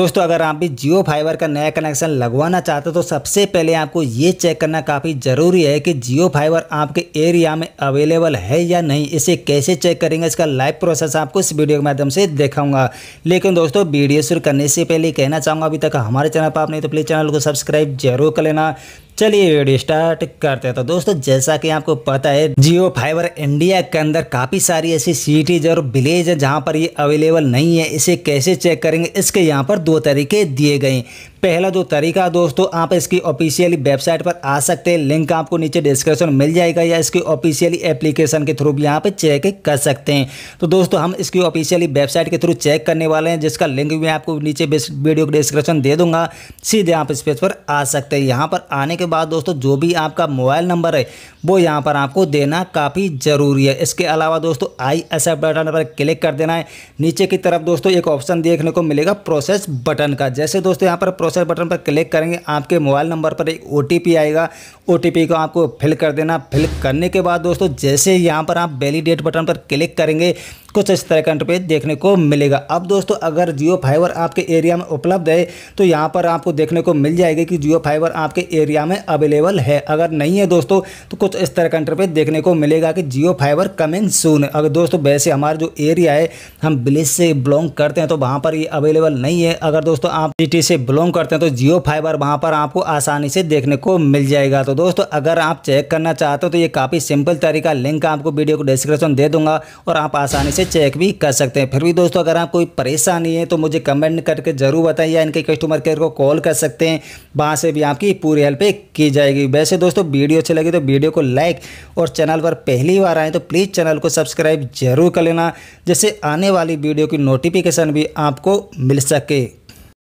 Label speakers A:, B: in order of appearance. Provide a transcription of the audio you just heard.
A: दोस्तों अगर आप भी जियो फाइबर का नया कनेक्शन लगवाना चाहते हो तो सबसे पहले आपको ये चेक करना काफ़ी ज़रूरी है कि जियो फाइबर आपके एरिया में अवेलेबल है या नहीं इसे कैसे चेक करेंगे इसका लाइव प्रोसेस आपको इस वीडियो के माध्यम से दिखाऊंगा लेकिन दोस्तों वीडियो शुरू करने से पहले कहना चाहूँगा अभी तक हमारे चैनल पर आप नहीं तो प्लीज़ चैनल को सब्सक्राइब जरूर कर लेना चलिए वीडियो स्टार्ट करते हैं तो दोस्तों जैसा कि आपको पता है जियो फाइबर इंडिया के अंदर काफ़ी सारी ऐसी सिटीज और विलेज है जहाँ पर ये अवेलेबल नहीं है इसे कैसे चेक करेंगे इसके यहाँ पर दो तरीके दिए गए पहला जो तरीका दोस्तों आप इसकी ऑफिशियली वेबसाइट पर आ सकते हैं लिंक आपको नीचे डिस्क्रिप्शन मिल जाएगा या इसकी ऑफिशियली एप्लीकेशन के थ्रू भी यहाँ पे चेक कर सकते हैं तो दोस्तों हम इसकी ऑफिशियली वेबसाइट के थ्रू चेक करने वाले हैं जिसका लिंक भी आपको नीचे वीडियो को डिस्क्रिप्शन दे दूंगा सीधे आप इस पेज पर आ सकते हैं यहाँ पर आने के बाद दोस्तों जो भी आपका मोबाइल नंबर है वो यहाँ पर आपको देना काफ़ी ज़रूरी है इसके अलावा दोस्तों आई एक्सेप्ट बटन पर क्लिक कर देना है नीचे की तरफ दोस्तों एक ऑप्शन देखने को मिलेगा प्रोसेस बटन का जैसे दोस्तों यहाँ पर प्रोसेस बटन पर क्लिक करेंगे आपके मोबाइल नंबर पर एक ओ आएगा ओ को आपको फिल कर देना फिल करने के बाद दोस्तों जैसे यहाँ पर आप वैलिडेट बटन पर क्लिक करेंगे कुछ इस तरह का इंटरपेज देखने को मिलेगा अब दोस्तों अगर जियो फाइबर आपके एरिया में उपलब्ध है तो यहाँ पर आपको देखने को मिल जाएगी कि जियो फाइबर आपके एरिया में अवेलेबल है अगर नहीं है दोस्तों तो कुछ इस तरह का इंटरपेज देखने को मिलेगा कि जियो फाइबर कमिंग सून अगर दोस्तों वैसे हमारा जो एरिया है हम विलेज से बिलोंग करते हैं तो वहाँ पर ये अवेलेबल नहीं है अगर दोस्तों आप सिटी से बिलोंग करते हैं तो जियो फाइबर वहाँ पर आपको आसानी से देखने को मिल जाएगा तो दोस्तों अगर आप चेक करना चाहते हो तो ये काफ़ी सिंपल तरीका लिंक आपको वीडियो को डिस्क्रिप्शन दे दूंगा और आप आसानी से से चेक भी कर सकते हैं फिर भी दोस्तों अगर आप कोई परेशानी है तो मुझे कमेंट करके ज़रूर बताइए या इनके कस्टमर केयर को कॉल कर सकते हैं वहाँ से भी आपकी पूरी हेल्प की जाएगी वैसे दोस्तों वीडियो अच्छी लगी तो वीडियो को लाइक और चैनल पर पहली बार आए तो प्लीज़ चैनल को सब्सक्राइब जरूर कर लेना जिससे आने वाली वीडियो की नोटिफिकेशन भी आपको मिल सके